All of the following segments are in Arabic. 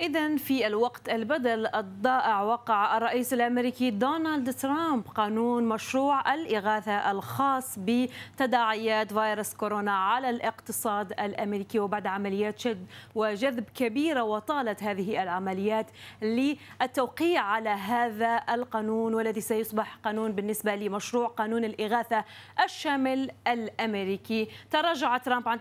إذا في الوقت البدل الضائع وقع الرئيس الأمريكي دونالد ترامب قانون مشروع الإغاثة الخاص بتداعيات فيروس كورونا على الاقتصاد الأمريكي وبعد عمليات شد وجذب كبيرة وطالت هذه العمليات للتوقيع على هذا القانون والذي سيصبح قانون بالنسبة لمشروع قانون الإغاثة الشامل الأمريكي تراجع ترامب عن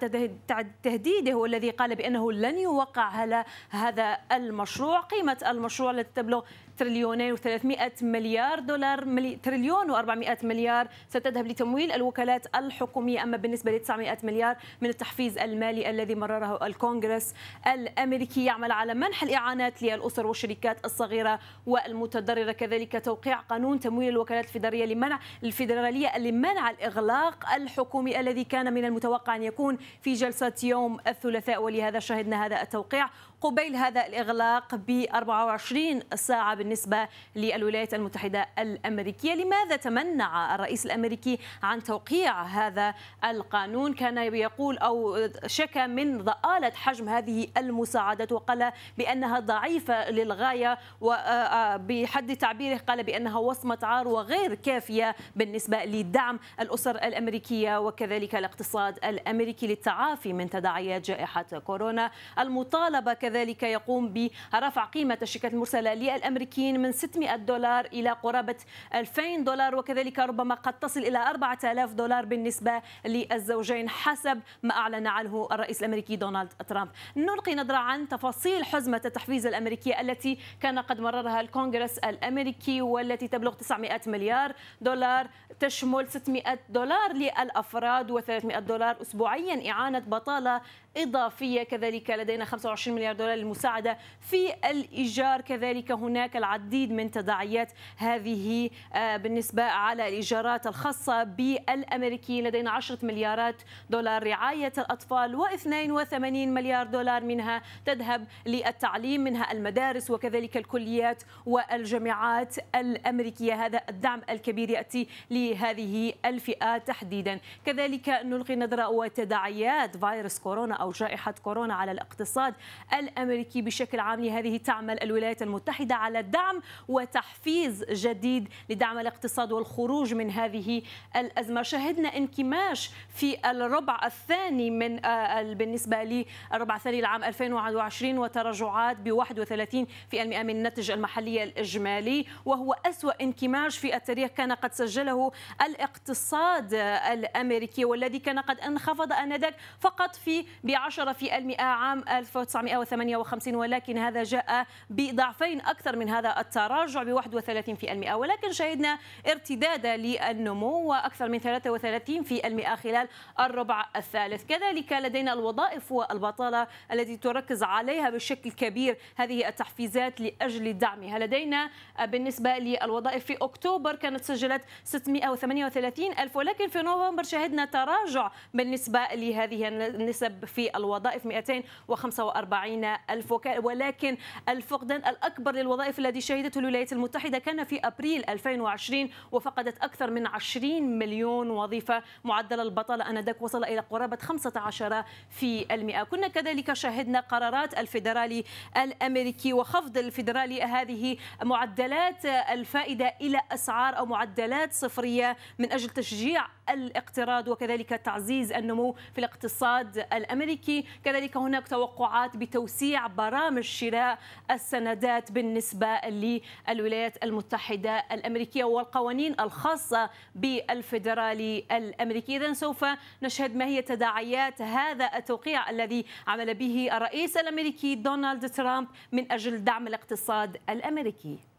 تهديده والذي قال بأنه لن يوقع على هذا المشروع قيمة المشروع التي تبلغ تريليونين و300 مليار دولار ملي تريليون و400 مليار ستذهب لتمويل الوكالات الحكومية أما بالنسبة ل 900 مليار من التحفيز المالي الذي مرره الكونغرس الأمريكي يعمل على منح الإعانات للأسر والشركات الصغيرة والمتضررة كذلك توقيع قانون تمويل الوكالات الفيدرالية لمنع الفيدرالية لمنع الإغلاق الحكومي الذي كان من المتوقع أن يكون في جلسة يوم الثلاثاء ولهذا شهدنا هذا التوقيع قبيل هذا الإغلاق ب 24 ساعة بالنسبة للولايات المتحدة الأمريكية لماذا تمنع الرئيس الأمريكي عن توقيع هذا القانون كان يقول أو شكى من ضآلة حجم هذه المساعدات وقال بأنها ضعيفة للغاية وبحد آه، آه، تعبيره قال بأنها وصمة عار وغير كافية بالنسبة لدعم الأسر الأمريكية وكذلك الاقتصاد الأمريكي للتعافي من تداعيات جائحة كورونا المطالبة كذلك يقوم برفع قيمة الشركات المرسلة للأمريكية الأمريكيين من 600 دولار إلى قرابة 2000 دولار وكذلك ربما قد تصل إلى 4000 دولار بالنسبة للزوجين حسب ما أعلن عنه الرئيس الأمريكي دونالد ترامب نلقي نظرة عن تفاصيل حزمة التحفيز الأمريكية التي كان قد مررها الكونغرس الأمريكي والتي تبلغ 900 مليار دولار تشمل 600 دولار للأفراد و300 دولار أسبوعيا إعانة بطالة إضافية كذلك لدينا 25 مليار دولار للمساعدة في الإيجار كذلك هناك العديد من تداعيات هذه آه، بالنسبة على الإيجارات الخاصة بالأمريكيين لدينا 10 مليارات دولار رعاية الأطفال و82 مليار دولار منها تذهب للتعليم منها المدارس وكذلك الكليات والجامعات الأمريكية هذا الدعم الكبير يأتي لهذه الفئة تحديدا كذلك نلقي نظرة وتداعيات فيروس كورونا أو جائحة كورونا على الاقتصاد الأمريكي بشكل عام لهذه تعمل الولايات المتحدة على دعم وتحفيز جديد لدعم الاقتصاد والخروج من هذه الأزمة شهدنا انكماش في الربع الثاني من آه، بالنسبة للربع الثاني لعام 2021 وتراجعات ب 31 في المئة من الناتج المحلي الإجمالي وهو أسوأ انكماش في التاريخ كان قد سجله الاقتصاد آه، الأمريكي والذي كان قد انخفض آنذاك فقط في في 10 عام 1958 ولكن هذا جاء بضعفين أكثر من هذا التراجع ب 31% ولكن شهدنا ارتداد للنمو وأكثر من 33% خلال الربع الثالث كذلك لدينا الوظائف والبطالة التي تركز عليها بشكل كبير هذه التحفيزات لأجل دعمها لدينا بالنسبة للوظائف في أكتوبر كانت سجلت 638 ألف ولكن في نوفمبر شهدنا تراجع بالنسبة لهذه النسب في للوظائف 245 ألف ولكن الفقدان الأكبر للوظائف الذي شهدته الولايات المتحدة كان في أبريل 2020 وفقدت أكثر من 20 مليون وظيفة معدل البطالة أنذاك وصل إلى قرابة 15 في المئة كنا كذلك شهدنا قرارات الفيدرالي الأمريكي وخفض الفيدرالي هذه معدلات الفائدة إلى أسعار أو معدلات صفرية من أجل تشجيع الاقتراض وكذلك تعزيز النمو في الاقتصاد الأمريكي الامريكي كذلك هناك توقعات بتوسيع برامج شراء السندات بالنسبه للولايات المتحده الامريكيه والقوانين الخاصه بالفدرالي الامريكي اذا سوف نشهد ما هي تداعيات هذا التوقيع الذي عمل به الرئيس الامريكي دونالد ترامب من اجل دعم الاقتصاد الامريكي